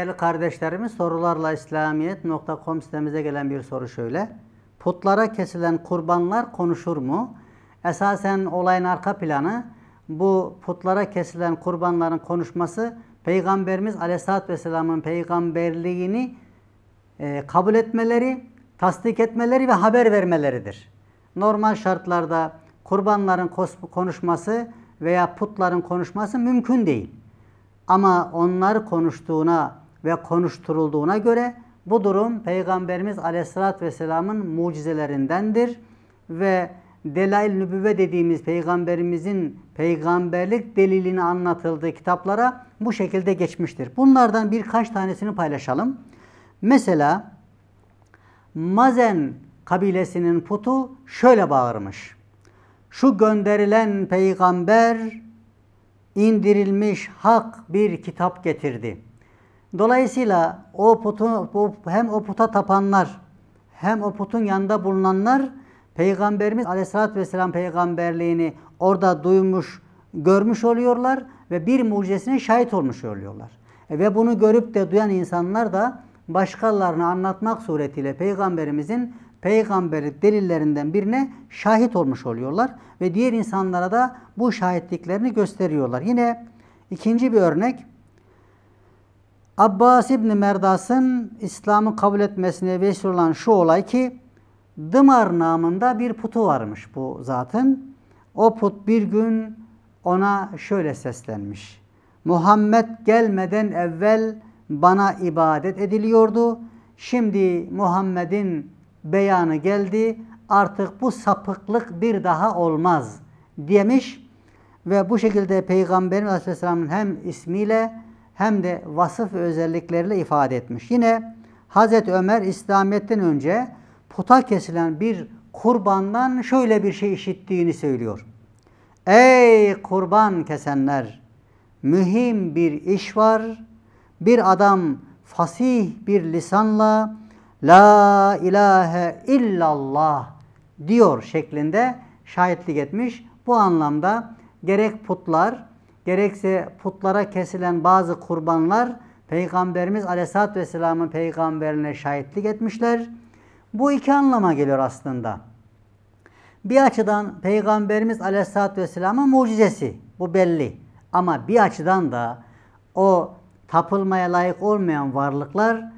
değerli kardeşlerimiz sorularla İslamiyet.com sitemize gelen bir soru şöyle. Putlara kesilen kurbanlar konuşur mu? Esasen olayın arka planı bu putlara kesilen kurbanların konuşması Peygamberimiz Aleyhisselatü Vesselam'ın peygamberliğini e, kabul etmeleri, tasdik etmeleri ve haber vermeleridir. Normal şartlarda kurbanların konuşması veya putların konuşması mümkün değil. Ama onlar konuştuğuna ve konuşturulduğuna göre bu durum Peygamberimiz Aleyhisselatü Vesselam'ın mucizelerindendir ve Delail Nübüvve dediğimiz peygamberimizin peygamberlik delilini anlatıldığı kitaplara bu şekilde geçmiştir. Bunlardan birkaç tanesini paylaşalım. Mesela Mazen kabilesinin putu şöyle bağırmış. Şu gönderilen peygamber indirilmiş hak bir kitap getirdi.'' Dolayısıyla o putu, hem o puta tapanlar hem o putun yanında bulunanlar Peygamberimiz Aleyhisselatü Vesselam peygamberliğini orada duymuş, görmüş oluyorlar ve bir mucizesine şahit olmuş oluyorlar. E, ve bunu görüp de duyan insanlar da başkalarına anlatmak suretiyle Peygamberimizin Peygamberi delillerinden birine şahit olmuş oluyorlar ve diğer insanlara da bu şahitliklerini gösteriyorlar. Yine ikinci bir örnek Abbas İbni Merdas'ın İslam'ı kabul etmesine vesile olan şu olay ki Dımar namında bir putu varmış bu zatın. O put bir gün ona şöyle seslenmiş. Muhammed gelmeden evvel bana ibadet ediliyordu. Şimdi Muhammed'in beyanı geldi. Artık bu sapıklık bir daha olmaz demiş ve bu şekilde Peygamberimiz Aleyhisselam'ın hem ismiyle hem de vasıf ve özellikleriyle ifade etmiş. Yine Hazreti Ömer İslamiyet'ten önce puta kesilen bir kurbandan şöyle bir şey işittiğini söylüyor. Ey kurban kesenler! Mühim bir iş var. Bir adam fasih bir lisanla La ilahe illallah diyor şeklinde şahitlik etmiş. Bu anlamda gerek putlar gerekse putlara kesilen bazı kurbanlar Peygamberimiz Aleyhisselatü Vesselam'ın peygamberine şahitlik etmişler. Bu iki anlama geliyor aslında. Bir açıdan Peygamberimiz Aleyhisselatü Vesselam'ın mucizesi. Bu belli. Ama bir açıdan da o tapılmaya layık olmayan varlıklar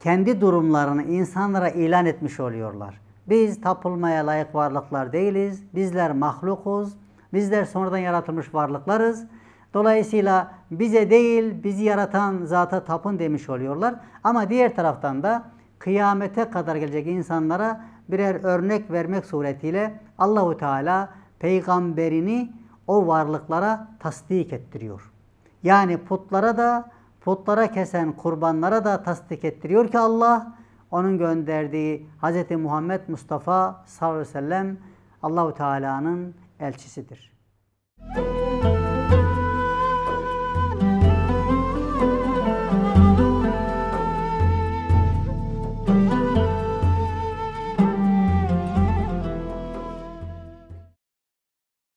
kendi durumlarını insanlara ilan etmiş oluyorlar. Biz tapılmaya layık varlıklar değiliz. Bizler mahlukuz. Bizler sonradan yaratılmış varlıklarız. Dolayısıyla bize değil bizi yaratan zata tapın demiş oluyorlar. Ama diğer taraftan da kıyamete kadar gelecek insanlara birer örnek vermek suretiyle Allahu Teala peygamberini o varlıklara tasdik ettiriyor. Yani putlara da putlara kesen kurbanlara da tasdik ettiriyor ki Allah onun gönderdiği Hz. Muhammed Mustafa sallallahu aleyhi ve sellem Allahu Teala'nın elçisidir.